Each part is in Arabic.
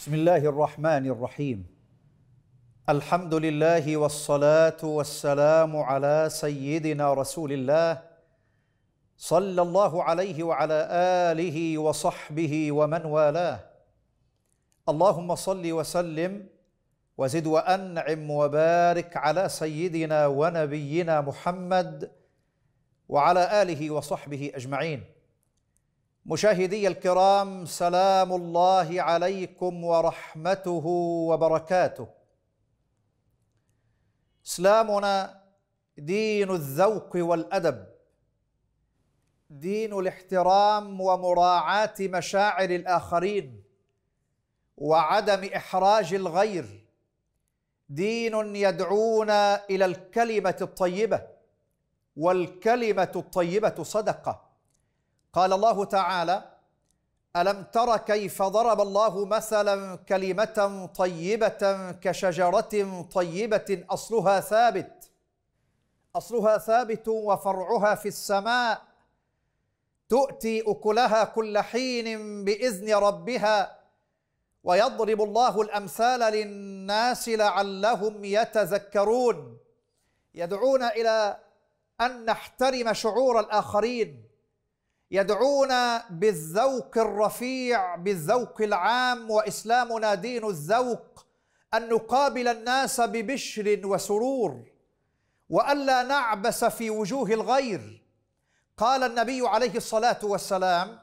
بسم الله الرحمن الرحيم الحمد لله والصلاه والسلام على سيدنا رسول الله صلى الله عليه وعلى اله وصحبه ومن والاه اللهم صل وسلم وزد وانعم وبارك على سيدنا ونبينا محمد وعلى اله وصحبه اجمعين مشاهدي الكرام سلام الله عليكم ورحمته وبركاته اسلامنا دين الذوق والادب دين الاحترام ومراعاه مشاعر الاخرين وعدم احراج الغير دين يدعونا الى الكلمه الطيبه والكلمه الطيبه صدقه قال الله تعالى الم تر كيف ضرب الله مثلا كلمه طيبه كشجره طيبه اصلها ثابت اصلها ثابت وفرعها في السماء تؤتي اكلها كل حين باذن ربها ويضرب الله الامثال للناس لعلهم يتذكرون يدعون الى ان نحترم شعور الاخرين يدعونا بالذوق الرفيع بالذوق العام واسلامنا دين الذوق ان نقابل الناس ببشر وسرور والا نعبس في وجوه الغير قال النبي عليه الصلاه والسلام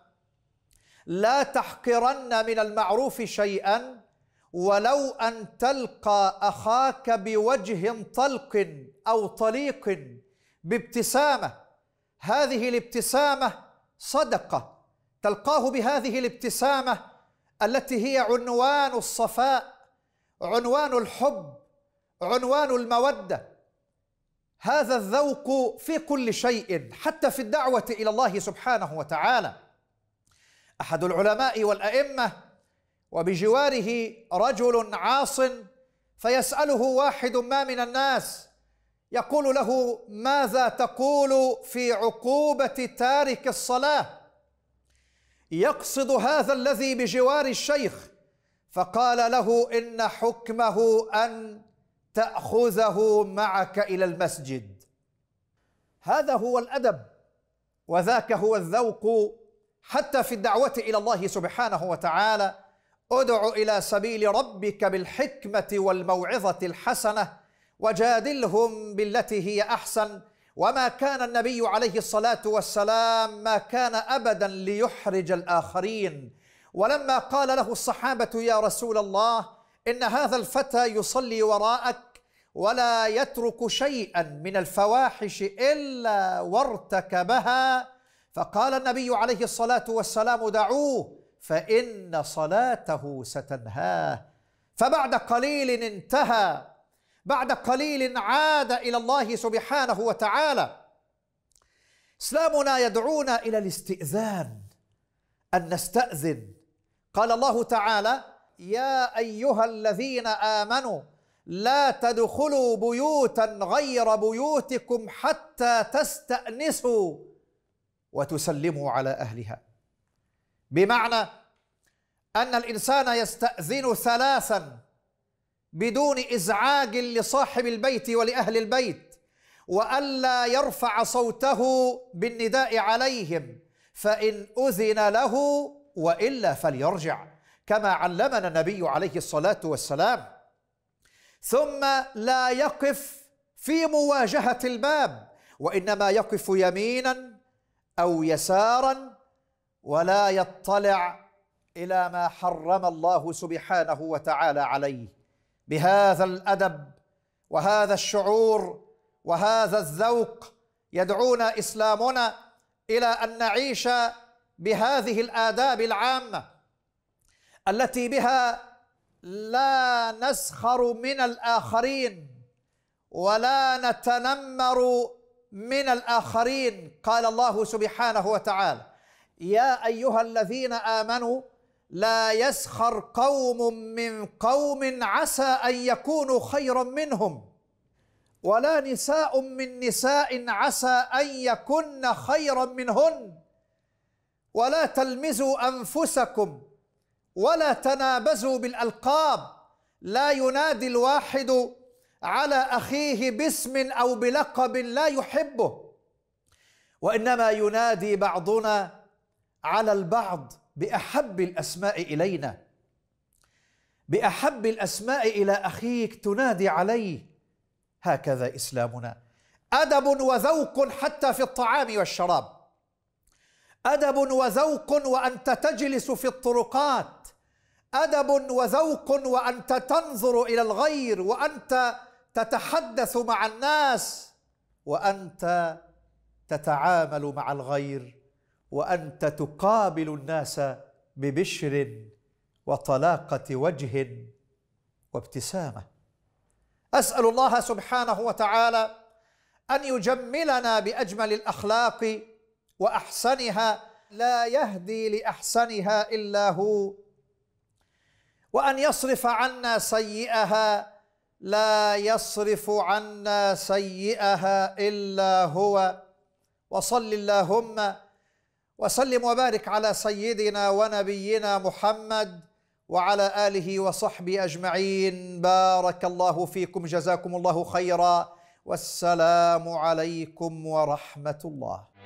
لا تحقرن من المعروف شيئا ولو ان تلقى اخاك بوجه طلق او طليق بابتسامه هذه الابتسامه صدقه تلقاه بهذه الابتسامه التي هي عنوان الصفاء عنوان الحب عنوان الموده هذا الذوق في كل شيء حتى في الدعوه الى الله سبحانه وتعالى احد العلماء والائمه وبجواره رجل عاص فيساله واحد ما من الناس يقول له ماذا تقول في عقوبه تارك الصلاه يقصد هذا الذي بجوار الشيخ فقال له ان حكمه ان تاخذه معك الى المسجد هذا هو الادب وذاك هو الذوق حتى في الدعوه الى الله سبحانه وتعالى ادع الى سبيل ربك بالحكمه والموعظه الحسنه وجادلهم بالتي هي أحسن وما كان النبي عليه الصلاة والسلام ما كان أبدا ليحرج الآخرين ولما قال له الصحابة يا رسول الله إن هذا الفتى يصلي وراءك ولا يترك شيئا من الفواحش إلا وارتكبها فقال النبي عليه الصلاة والسلام دعوه فإن صلاته ستنهاه فبعد قليل انتهى بعد قليل عاد إلى الله سبحانه وتعالى إسلامنا يدعونا إلى الاستئذان أن نستأذن قال الله تعالى يا أيها الذين آمنوا لا تدخلوا بيوتا غير بيوتكم حتى تستأنسوا وتسلموا على أهلها بمعنى أن الإنسان يستأذن ثلاثا بدون ازعاج لصاحب البيت ولاهل البيت والا يرفع صوته بالنداء عليهم فان اذن له والا فليرجع كما علمنا النبي عليه الصلاه والسلام ثم لا يقف في مواجهه الباب وانما يقف يمينا او يسارا ولا يطلع الى ما حرم الله سبحانه وتعالى عليه بهذا الادب وهذا الشعور وهذا الذوق يدعونا اسلامنا الى ان نعيش بهذه الاداب العامه التي بها لا نسخر من الاخرين ولا نتنمر من الاخرين قال الله سبحانه وتعالى يا ايها الذين امنوا لا يسخر قوم من قوم عسى ان يكونوا خيرا منهم ولا نساء من نساء عسى ان يكن خيرا منهن ولا تلمزوا انفسكم ولا تنابزوا بالالقاب لا ينادي الواحد على اخيه باسم او بلقب لا يحبه وانما ينادي بعضنا على البعض باحب الاسماء الينا باحب الاسماء الى اخيك تنادي عليه هكذا اسلامنا ادب وذوق حتى في الطعام والشراب ادب وذوق وانت تجلس في الطرقات ادب وذوق وانت تنظر الى الغير وانت تتحدث مع الناس وانت تتعامل مع الغير وأنت تقابل الناس ببشر وطلاقة وجه وابتسامة أسأل الله سبحانه وتعالى أن يجملنا بأجمل الأخلاق وأحسنها لا يهدي لأحسنها إلا هو وأن يصرف عنا سيئها لا يصرف عنا سيئها إلا هو وصل اللهم وسلم وبارك على سيدنا ونبينا محمد وعلى اله وصحبه اجمعين بارك الله فيكم جزاكم الله خيرا والسلام عليكم ورحمه الله